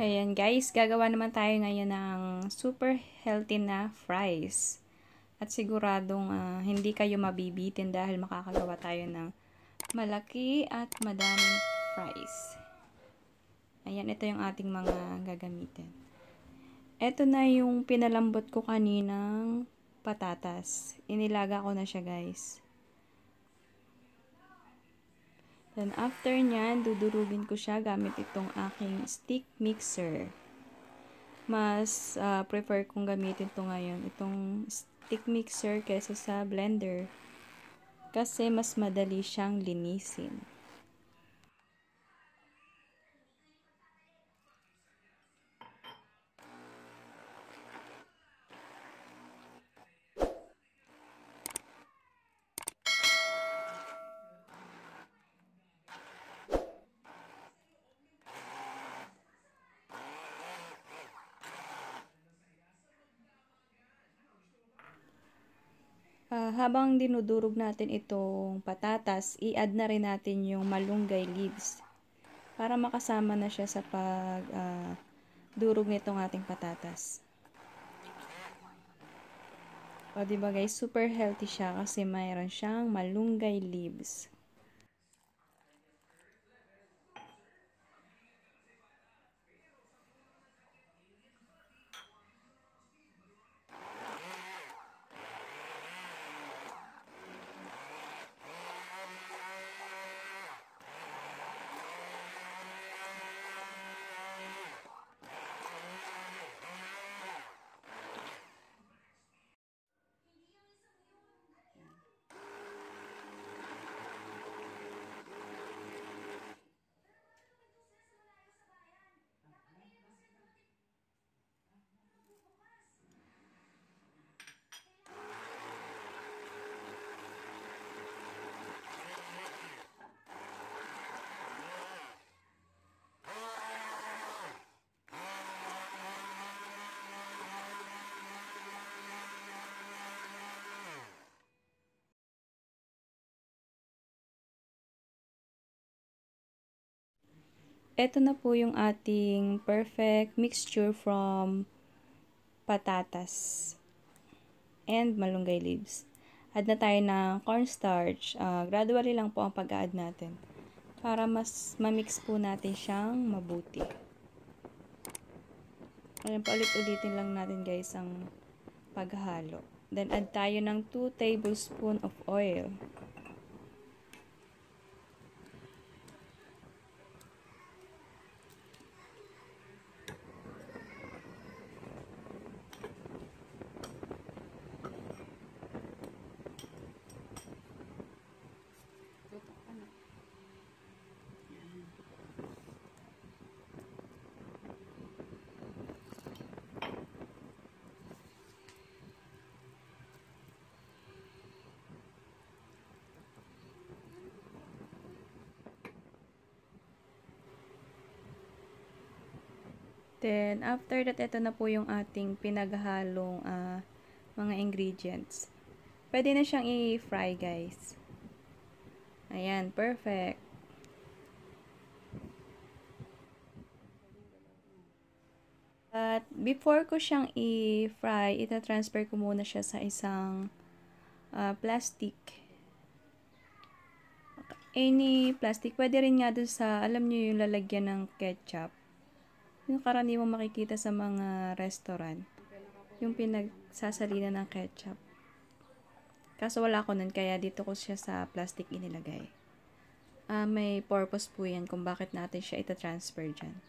Ayan guys, gagawa naman tayo ngayon ng super healthy na fries. At siguradong uh, hindi kayo mabibitin dahil makakagawa tayo ng malaki at madaming fries. Ayan, ito yung ating mga gagamitin. Ito na yung pinalambot ko kaninang patatas. Inilaga ko na siya guys. Then, after nyan, dudurugin ko siya gamit itong aking stick mixer. Mas uh, prefer kong gamitin ito ngayon, itong stick mixer kesa sa blender. Kasi, mas madali siyang linisin. Uh, habang dinudurog natin itong patatas, i-add na rin natin yung malunggay leaves para makasama na siya sa pag uh, durog nitong ating patatas. O, diba guys, super healthy siya kasi mayroon siyang malunggay leaves. eto na po yung ating perfect mixture from patatas and malunggay leaves. Add na tayo ng cornstarch. Uh, gradually lang po ang pag-add natin para mas mamix po natin siyang mabuti. Ayan pa ulit-ulitin lang natin guys ang paghalo. Then add tayo ng 2 tablespoon of oil. Then, after that, ito na po yung ating pinaghalong uh, mga ingredients. Pwede na siyang i-fry, guys. Ayan, perfect. At before ko siyang i-fry, ita-transfer ko muna siya sa isang uh, plastic. Any plastic. Pwede rin nga doon sa, alam niyo yung lalagyan ng ketchup. Yung karaniwang makikita sa mga restaurant. Yung pinagsasalina ng ketchup. Kaso wala ko nun, kaya dito ko siya sa plastic inilagay. Uh, may purpose po yan kung bakit natin siya itatransfer dyan.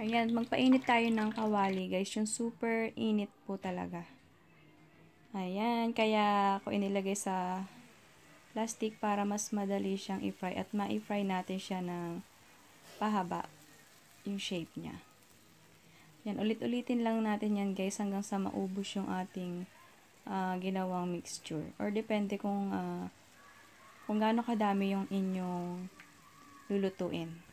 Ayan, magpainit tayo ng kawali guys. Yung super init po talaga. Ayan, kaya ko inilagay sa plastic para mas madali siyang i-fry at ma-fry natin siya ng pahaba yung shape niya. Yan, ulit-ulitin lang natin yan guys hanggang sa maubos yung ating uh, ginawang mixture. Or depende kung uh, kung gaano kadami yung inyong lulutuin.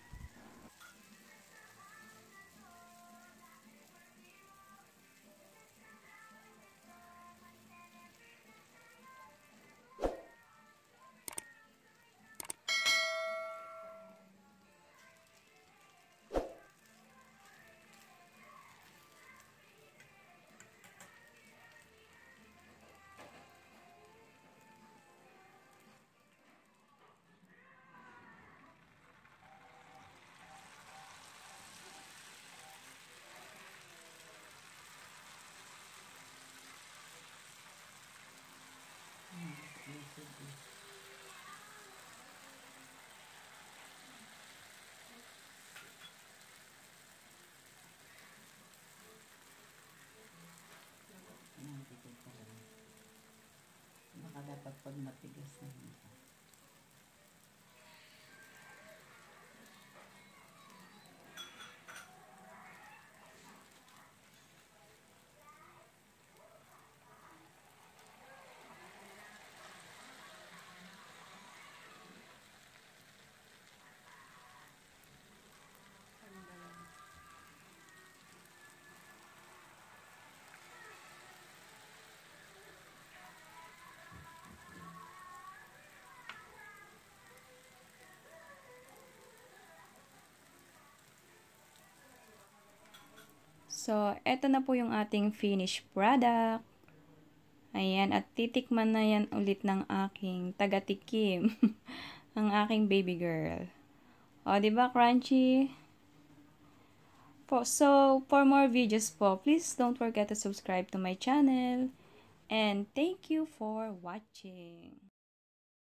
matigas na hindi. So, eto na po yung ating finished product. Ayan, at titikman na yan ulit ng aking tagatikim. ang aking baby girl. O, ba diba, crunchy? Po, so, for more videos po, please don't forget to subscribe to my channel. And thank you for watching.